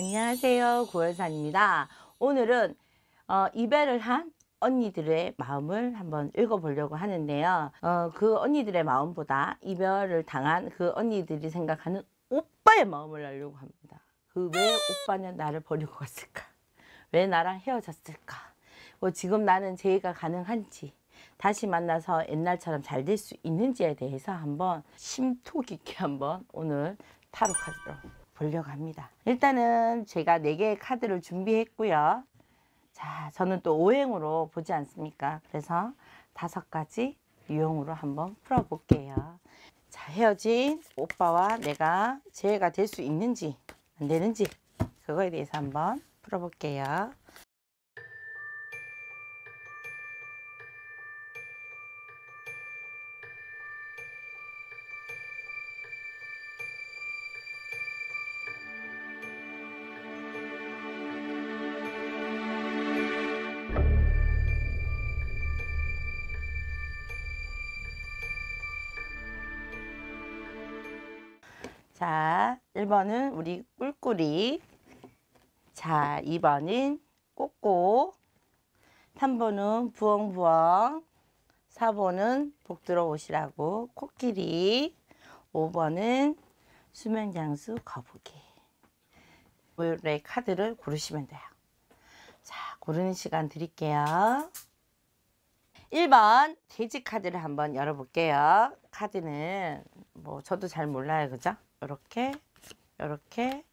안녕하세요. 고현산입니다 오늘은 어, 이별을 한 언니들의 마음을 한번 읽어보려고 하는데요. 어, 그 언니들의 마음보다 이별을 당한 그 언니들이 생각하는 오빠의 마음을 알려고 합니다. 그 왜 오빠는 나를 버리고 갔을까? 왜 나랑 헤어졌을까? 뭐 지금 나는 재회가 가능한지 다시 만나서 옛날처럼 잘 될 수 있는지에 대해서 한번 심도 깊게 한번 오늘 타로 카드로 보려고 합니다. 일단은 제가 4개의 카드를 준비했고요. 자, 저는 또5행으로 보지 않습니까? 그래서 5 가지 유형으로 한번 풀어볼게요. 자, 헤어진 오빠와 내가 재회가 될 수 있는지 안 되는지 그거에 대해서 한번 풀어볼게요. 자, 1번은 우리 꿀꿀이. 자, 2번은 꼬꼬. 3번은 부엉부엉. 4번은 복 들어오시라고 코끼리. 5번은 수면장수 거북이. 오늘의 카드를 고르시면 돼요. 자, 고르는 시간 드릴게요. 1번 돼지 카드를 한번 열어볼게요. 카드는 뭐 저도 잘 몰라요. 그죠? 요렇게요렇게요렇게요렇게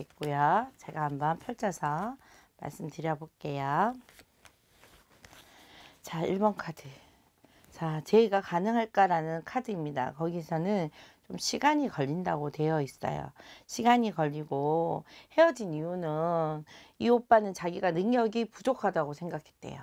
있고요. 제가 한번 펼쳐서 말씀드려 볼게요. 자 1번 카드 자 제의가 가능할까라는 카드입니다. 거기서는 좀 시간이 걸린다고 되어 있어요. 시간이 걸리고 헤어진 이유는 이 오빠는 자기가 능력이 부족하다고 생각했대요.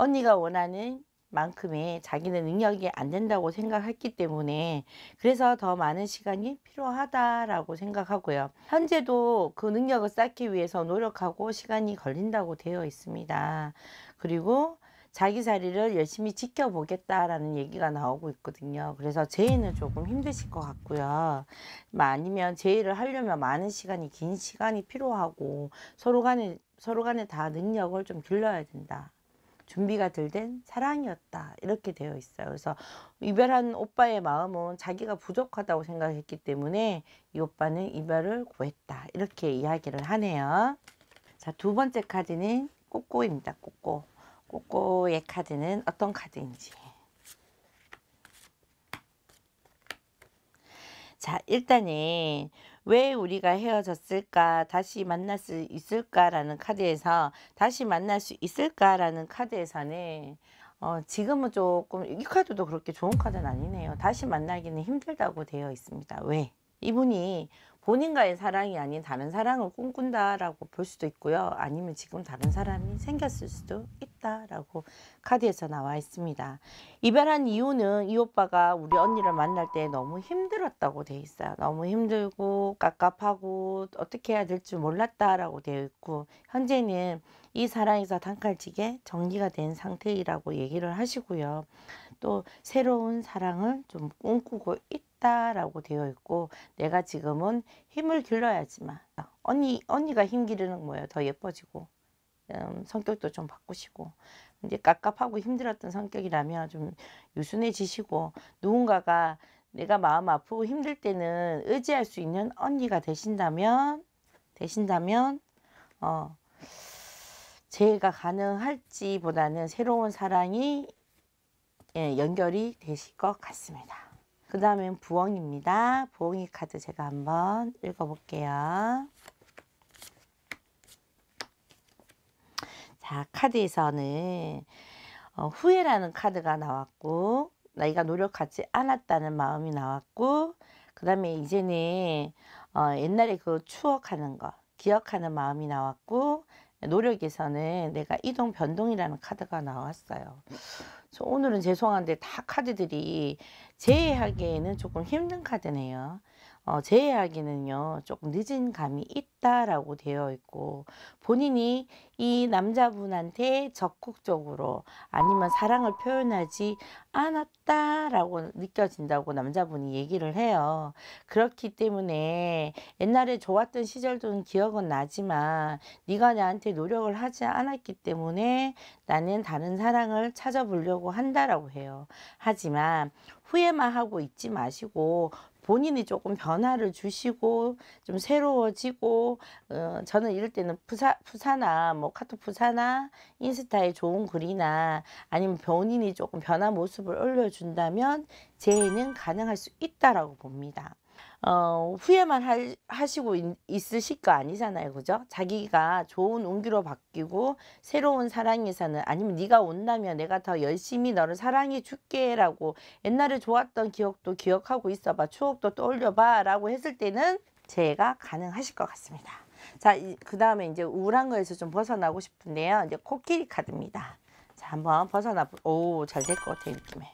언니가 원하는 만큼의 자기는 능력이 안 된다고 생각했기 때문에 그래서 더 많은 시간이 필요하다라고 생각하고요. 현재도 그 능력을 쌓기 위해서 노력하고 시간이 걸린다고 되어 있습니다. 그리고 자기 자리를 열심히 지켜보겠다라는 얘기가 나오고 있거든요. 그래서 제의는 조금 힘드실 것 같고요. 뭐 아니면 제의를 하려면 많은 시간이 긴 시간이 필요하고 서로 간에 서로 간에 다 능력을 좀 길러야 된다. 준비가 덜 된 사랑이었다 이렇게 되어 있어요. 그래서 이별한 오빠의 마음은 자기가 부족하다고 생각했기 때문에 이 오빠는 이별을 구했다 이렇게 이야기를 하네요. 자두 번째 카드는 꼬꼬입니다. 꼬꼬 꼬꼬의 카드는 어떤 카드인지 자 일단은 왜 우리가 헤어졌을까? 다시 만날 수 있을까라는 카드에서 다시 만날 수 있을까라는 카드에서는 어, 지금은 조금 이 카드도 그렇게 좋은 카드는 아니네요. 다시 만나기는 힘들다고 되어 있습니다. 왜? 이분이 본인과의 사랑이 아닌 다른 사랑을 꿈꾼다라고 볼 수도 있고요. 아니면 지금 다른 사람이 생겼을 수도 있다라고 카드에서 나와 있습니다. 이별한 이유는 이 오빠가 우리 언니를 만날 때 너무 힘들었다고 돼 있어요. 너무 힘들고 깝깝하고 어떻게 해야 될지 몰랐다라고 되어 있고 현재는 이 사랑에서 단칼지게 정리가 된상태라고 얘기를 하시고요. 또 새로운 사랑을 좀 꿈꾸고 있다. 했다라고 되어 있고 내가 지금은 힘을 길러야지만 언니 언니가 힘 기르는 거예요. 더 예뻐지고 음, 성격도 좀 바꾸시고 이제 깝깝하고 힘들었던 성격이라면 좀 유순해지시고 누군가가 내가 마음 아프고 힘들 때는 의지할 수 있는 언니가 되신다면 되신다면 어 제가 가능할지보다는 새로운 사랑이 예, 연결이 되실 것 같습니다. 그 다음엔 부엉입니다. 부엉이 카드 제가 한번 읽어볼게요. 자, 카드에서는 어, 후회라는 카드가 나왔고 나이가 노력하지 않았다는 마음이 나왔고 그 다음에 이제는 어, 옛날에 그 추억하는 거 기억하는 마음이 나왔고 노력에서는 내가 이동 변동이라는 카드가 나왔어요. 오늘은 죄송한데 다 카드들이 제외하기에는 조금 힘든 카드네요. 어, 제 이야기는요 조금 늦은 감이 있다라고 되어 있고 본인이 이 남자분한테 적극적으로 아니면 사랑을 표현하지 않았다라고 느껴진다고 남자분이 얘기를 해요. 그렇기 때문에 옛날에 좋았던 시절도 기억은 나지만 네가 나한테 노력을 하지 않았기 때문에 나는 다른 사랑을 찾아보려고 한다라고 해요. 하지만 후회만 하고 있지 마시고 본인이 조금 변화를 주시고 좀 새로워지고 어, 저는 이럴 때는 부사, 부사나 뭐 카톡 부사나 인스타에 좋은 글이나 아니면 본인이 조금 변화 모습을 올려준다면 재해는 가능할 수 있다라고 봅니다. 어, 후회만 할, 하시고 있, 으실거 아니잖아요. 그죠? 자기가 좋은 온기로 바뀌고 새로운 사랑에서는 아니면 네가 온다면 내가 더 열심히 너를 사랑해 줄게 라고 옛날에 좋았던 기억도 기억하고 있어봐. 추억도 떠올려봐 라고 했을 때는 제가 가능하실 것 같습니다. 자, 그 다음에 이제 우울한 거에서 좀 벗어나고 싶은데요. 이제 코끼리 카드입니다. 자, 한번 벗어나, 오, 잘 될 것같아 느낌에.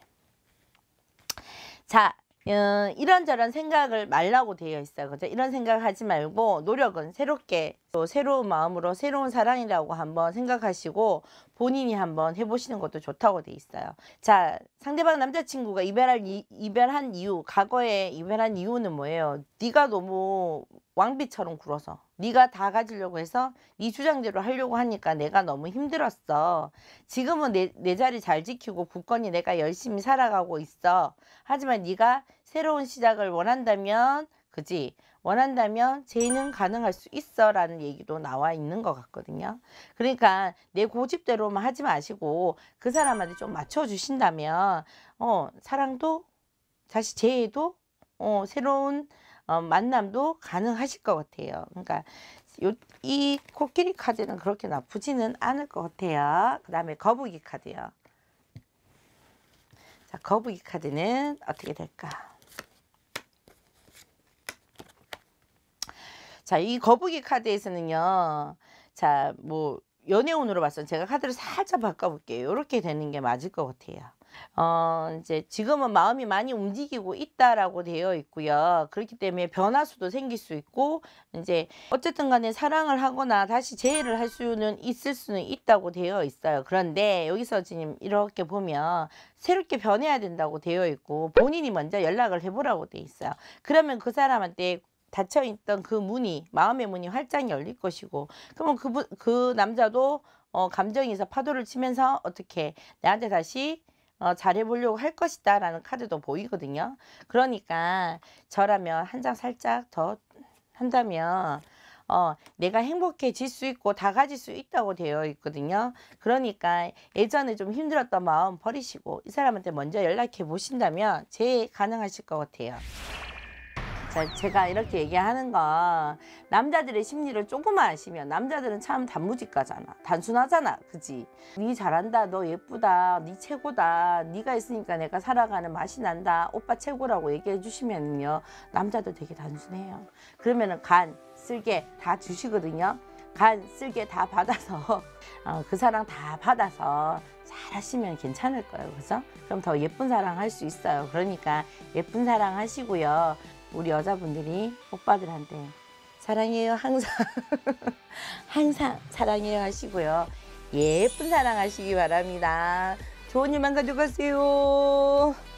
자, 음, 이런저런 생각을 말라고 되어 있어요. 그죠? 이런 생각하지 말고 노력은 새롭게 또 새로운 마음으로 새로운 사랑이라고 한번 생각하시고 본인이 한번 해보시는 것도 좋다고 되어 있어요. 자, 상대방 남자친구가 이별할 이, 이별한 이유, 과거에 이별한 이유는 뭐예요? 네가 너무 왕비처럼 굴어서 네가 다 가지려고 해서 네 주장대로 하려고 하니까 내가 너무 힘들었어. 지금은 내, 내 자리 잘 지키고 굳건히 내가 열심히 살아가고 있어. 하지만 네가 새로운 시작을 원한다면 그지 원한다면 재능 가능할 수 있어 라는 얘기도 나와 있는 것 같거든요 그러니까 내 고집대로만 하지 마시고 그 사람한테 좀 맞춰주신다면 어 사랑도 다시 재해도 어 새로운 어, 만남도 가능하실 것 같아요. 그러니까 요, 이 코끼리 카드는 그렇게 나쁘지는 않을 것 같아요. 그 다음에 거북이 카드요. 자, 거북이 카드는 어떻게 될까? 자, 이 거북이 카드에서는요. 자, 뭐 연애운으로 봤어요. 제가 카드를 살짝 바꿔볼게요. 이렇게 되는 게 맞을 것 같아요. 어, 이제 지금은 마음이 많이 움직이고 있다라고 되어 있고요. 그렇기 때문에 변화수도 생길 수 있고 이제 어쨌든 간에 사랑을 하거나 다시 재회를 할 수는 있을 수는 있다고 되어 있어요. 그런데 여기서 지금 이렇게 보면 새롭게 변해야 된다고 되어 있고 본인이 먼저 연락을 해보라고 돼 있어요. 그러면 그 사람한테 닫혀있던 그 문이 마음의 문이 활짝 열릴 것이고 그러면 그, 그 남자도 어, 감정에서 파도를 치면서 어떻게 나한테 다시 어, 잘해보려고 할 것이다 라는 카드도 보이거든요. 그러니까 저라면 한 장 살짝 더 한다면 어, 내가 행복해질 수 있고 다 가질 수 있다고 되어 있거든요. 그러니까 예전에 좀 힘들었던 마음 버리시고 이 사람한테 먼저 연락해 보신다면 제일 가능하실 것 같아요. 제가 이렇게 얘기하는 건 남자들의 심리를 조금만 아시면 남자들은 참 단무지가잖아 단순하잖아 그지 니 네 잘한다 너 예쁘다 니 네 최고다 니가 있으니까 내가 살아가는 맛이 난다 오빠 최고라고 얘기해 주시면요 남자도 되게 단순해요 그러면은 간 쓸개 다 주시거든요 간 쓸개 다 받아서 어, 그 사랑 다 받아서 잘 하시면 괜찮을 거예요 그죠 그럼 더 예쁜 사랑 할 수 있어요 그러니까 예쁜 사랑 하시고요 우리 여자분들이 오빠들한테 사랑해요 항상 항상 사랑해요 하시고요. 예쁜 사랑 하시기 바랍니다. 좋은 일만 가져가세요.